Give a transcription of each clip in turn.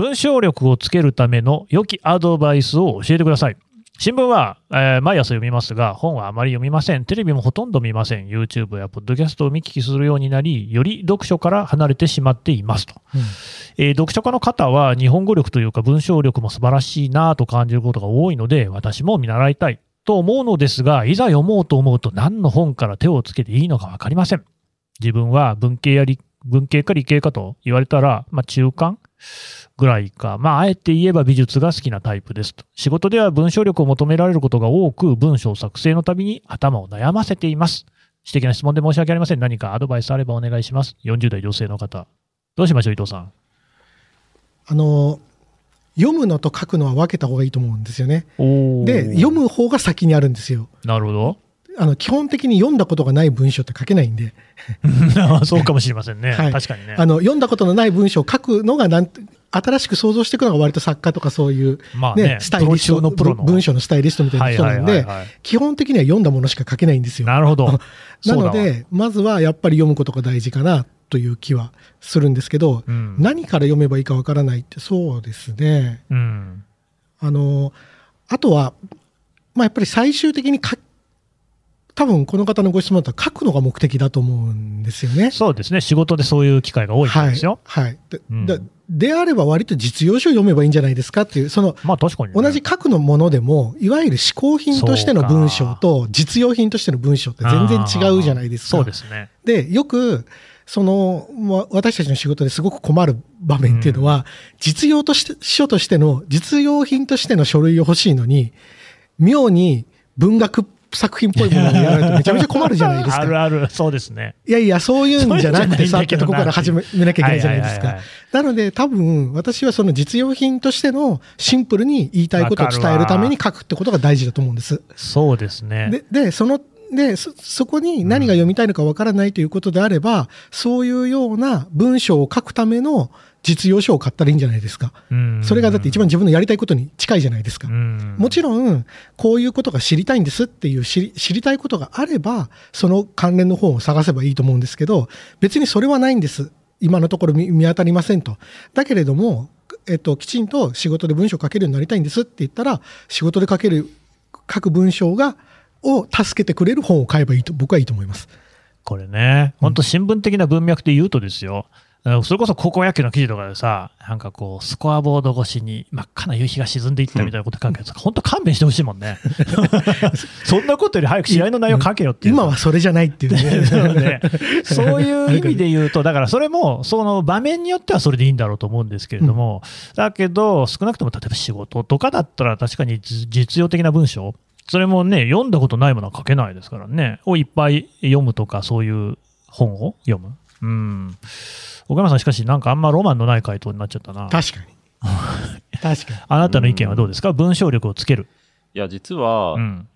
文章力をつけるための良きアドバイスを教えてください。新聞は、えー、毎朝読みますが、本はあまり読みません。テレビもほとんど見ません。YouTube や Podcast を見聞きするようになり、より読書から離れてしまっていますと。うん、えー、読書家の方は、日本語力というか文章力も素晴らしいなと感じることが多いので、私も見習いたいと思うのですが、いざ読もうと思うと、何の本から手をつけていいのか分かりません。自分は文系や文系か理系かと言われたら、まあ、中間ぐらいか、まあ、あえて言えば美術が好きなタイプですと。仕事では文章力を求められることが多く、文章作成のたびに頭を悩ませています。私的な質問で申し訳ありません。何かアドバイスあればお願いします。40代女性の方。どうしましょう、伊藤さん。あの、読むのと書くのは分けた方がいいと思うんですよね。で、読む方が先にあるんですよ。なるほど。あの基本的に読んだことがない文章って書けないんで そうかもしれませんね、はい、確かにねあの読んだことのない文章を書くのがなん新しく想像していくのが割と作家とかそういう、まあね、スタイリストのプロ文章のスタイリストみたいな人なんで、基本的には読んだものしか書けないんですよなるほど なのでまずはやっぱり読むことが大事かなという気はするんですけど、うん、何から読めばいいかわからないってそうですね、うん、あのあとは、まあ、やっぱり最終的に書多分この方のご質問だと書くのが目的だと思うんですよね。そうですね。仕事でそういう機会が多いんですよ。はい。はい、でうん、であれば割と実用書を読めばいいんじゃないですかっていう、その、まあ確かに、ね、同じ書くのものでも、いわゆる嗜好品としての文章と実用品としての文章って全然違うじゃないですか。そうですね。で、よく、その、ま、私たちの仕事ですごく困る場面っていうのは、うん、実用として、書としての、実用品としての書類を欲しいのに、妙に文学っ作品っぽいものをやられてとめちゃめちゃ困るじゃないですか。あるある、そうですね。いやいや、そういうんじゃなくてさってとこから始めなきゃいけないじゃないですか。なので多分私はその実用品としてのシンプルに言いたいことを伝えるために書くってことが大事だと思うんです。そうですね。で、でそのでそ、そこに何が読みたいのかわからないということであれば、そういうような文章を書くための、実用書を買ったらいいんじゃないですか、それがだって一番自分のやりたいことに近いじゃないですか、もちろんこういうことが知りたいんですっていう知りたいことがあればその関連の本を探せばいいと思うんですけど別にそれはないんです今のところ見当たりませんとだけれども、えっと、きちんと仕事で文章を書けるようになりたいんですって言ったら仕事で書ける書く文章がを助けてくれる本を買えばいいと僕はいいと思います。これね、本当新聞的な文脈で言うとですよ、それこそ高校野球の記事とかでさ、なんかこう、スコアボード越しに真っ赤な夕日が沈んでいったみたいなこと書くけど、本当勘弁してほしいもんね。そんなことより早く試合の内容書けよっていう。今はそれじゃないっていう、ね そういう意味で言うと、だからそれも、その場面によってはそれでいいんだろうと思うんですけれども、うん、だけど、少なくとも例えば仕事とかだったら、確かに実用的な文章、それもね、読んだことないものは書けないですからね、をいっぱい読むとか、そういう本を読む。うん。岡山さん、しかし、なんかあんまロマンのない回答になっちゃったな。確かに。確かに。あなたの意見はどうですか、うん、文章力をつける。いや、実は、うん、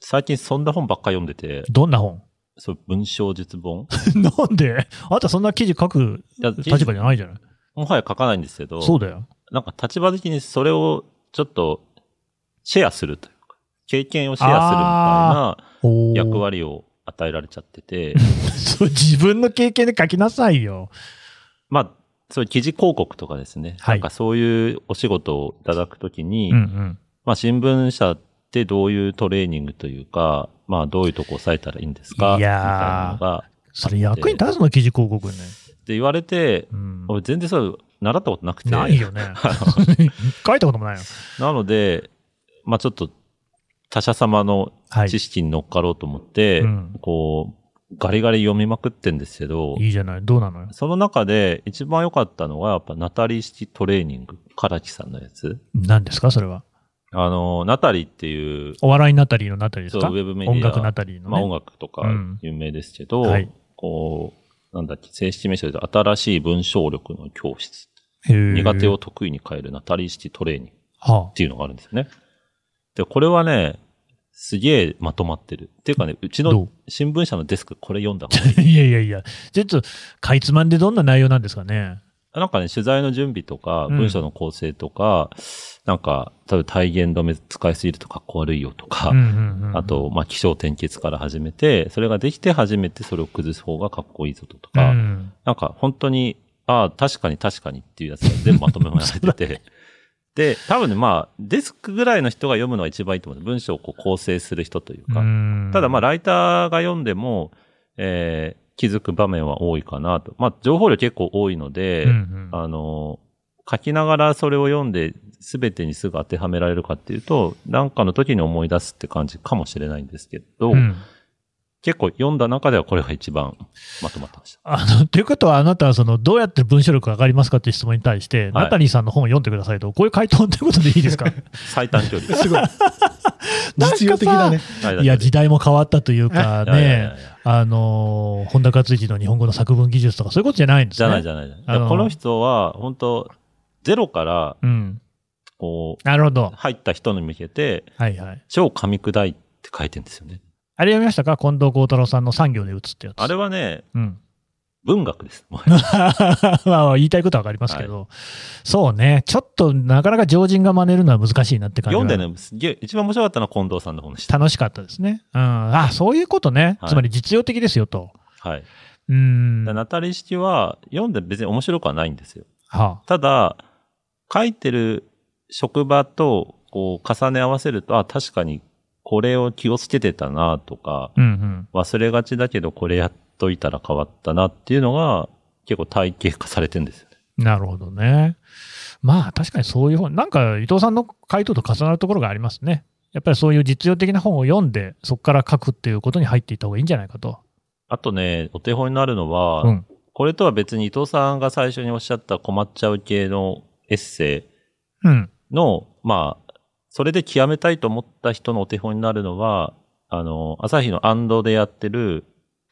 最近そんな本ばっか読んでて。どんな本そう、文章術本。なんであなたそんな記事書く立場じゃないじゃないもはや書かないんですけど。そうだよ。なんか立場的にそれをちょっとシェアするというか、経験をシェアするみたいな役割を与えられちゃってて。そ自分の経験で書きなさいよ。まあ、そういう記事広告とかですね。はい、なんかそういうお仕事をいただくときに、うんうん、まあ新聞社ってどういうトレーニングというか、まあどういうとこ抑えたらいいんですかみたいなのが。それ役に立つの記事広告ね。って言われて、うん、俺全然そう、習ったことなくて。ないよね。書いたこともないよ。なので、まあちょっと他者様の知識に乗っかろうと思って、はいうん、こう、ガリガリ読みまくってんですけど。いいじゃない。どうなのその中で一番良かったのが、やっぱナタリー式トレーニング。唐木さんのやつ。何ですかそれは。あの、ナタリーっていう。お笑いナタリーのナタリーですかそう、ウェブメディア。音楽ナタリーの、ね、まあ音楽とか有名ですけど、うんはい、こう、なんだっけ、正式名称で新しい文章力の教室。苦手を得意に変えるナタリー式トレーニング。っていうのがあるんですよね。はあで、これはね、すげえまとまってる。っていうかね、うちの新聞社のデスク、これ読んだいい。いやいやいや、ちょっと、かいつまんでどんな内容なんですかね。なんかね、取材の準備とか、文章の構成とか、うん、なんか、多分体言止め使いすぎるとかっこ悪いよとか、うんうんうん、あと、まあ、気象転結から始めて、それができて初めてそれを崩す方がかっこいいぞとか、うん、なんか本当に、ああ、確かに確かにっていうやつが全部まとめられてて で、多分ね、まあ、デスクぐらいの人が読むのは一番いいと思う。文章をこう構成する人というか。うただ、まあ、ライターが読んでも、えー、気づく場面は多いかなと。まあ、情報量結構多いので、うんうん、あの、書きながらそれを読んで、全てにすぐ当てはめられるかっていうと、なんかの時に思い出すって感じかもしれないんですけど、うん結構読んだ中ではこれが一番まとまってました。あの、ということはあなたはその、どうやって文章力上がりますかっていう質問に対して、はい、ナタリーさんの本を読んでくださいと、こういう回答ということでいいですか 最短距離。すごい。実用的だね。いや、時代も変わったというか ね、あの、本田勝一の日本語の作文技術とかそういうことじゃないんですね。じゃないじゃない。ゃない。この人は、本当ゼロから、うん、こう、なるほど。入った人に向けて、はいはい。書を噛み砕いて書いてるんですよね。あれ読みましたか近藤幸太郎さんの産業で打つってやつ。あれはね、うん。文学です。まあ、言いたいことはわかりますけど、はい、そうね、ちょっとなかなか常人が真似るのは難しいなって感じ読んでね、一番面白かったのは近藤さんの本でした。楽しかったですね。うん、あそういうことね、つまり実用的ですよと。はい。うん。ナタリ式は、読んで別に面白くはないんですよ。はあ、ただ、書いてる職場とこう重ね合わせると、あ、確かにこれを気をつけてたなとか、うんうん、忘れがちだけどこれやっといたら変わったなっていうのが結構体系化されてるんですよね。なるほどね。まあ確かにそういう本、なんか伊藤さんの回答と重なるところがありますね。やっぱりそういう実用的な本を読んで、そこから書くっていうことに入っていった方がいいんじゃないかと。あとね、お手本になるのは、うん、これとは別に伊藤さんが最初におっしゃった困っちゃう系のエッセイの、うん、まあ、それで極めたいと思った人のお手本になるのは、あの、朝日の安藤でやってる、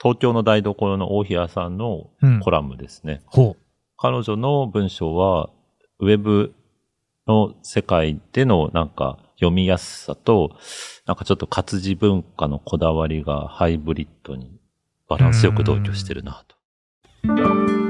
東京の台所の大平さんのコラムですね。うん、彼女の文章は、ウェブの世界でのなんか読みやすさと、なんかちょっと活字文化のこだわりがハイブリッドにバランスよく同居してるなと。